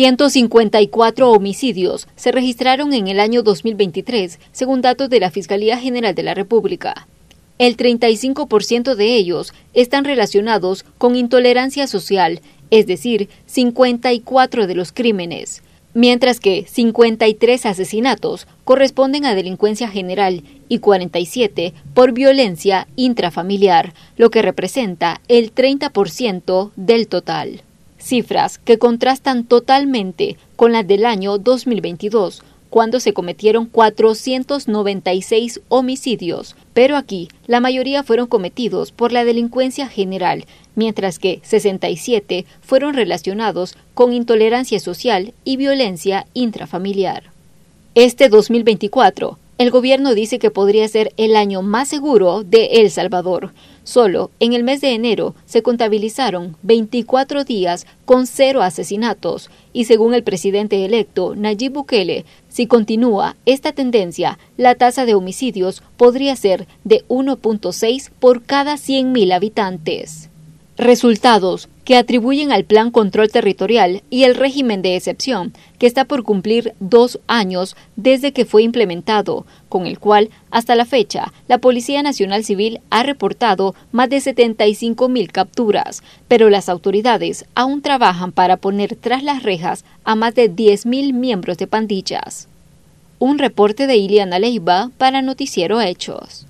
154 homicidios se registraron en el año 2023, según datos de la Fiscalía General de la República. El 35% de ellos están relacionados con intolerancia social, es decir, 54 de los crímenes, mientras que 53 asesinatos corresponden a delincuencia general y 47 por violencia intrafamiliar, lo que representa el 30% del total cifras que contrastan totalmente con las del año 2022, cuando se cometieron 496 homicidios, pero aquí la mayoría fueron cometidos por la delincuencia general, mientras que 67 fueron relacionados con intolerancia social y violencia intrafamiliar. Este 2024 el gobierno dice que podría ser el año más seguro de El Salvador. Solo en el mes de enero se contabilizaron 24 días con cero asesinatos y según el presidente electo Nayib Bukele, si continúa esta tendencia, la tasa de homicidios podría ser de 1.6 por cada 100.000 habitantes. Resultados que atribuyen al Plan Control Territorial y el régimen de excepción, que está por cumplir dos años desde que fue implementado, con el cual, hasta la fecha, la Policía Nacional Civil ha reportado más de 75 mil capturas, pero las autoridades aún trabajan para poner tras las rejas a más de 10.000 mil miembros de pandillas. Un reporte de Iliana Leiva para Noticiero Hechos.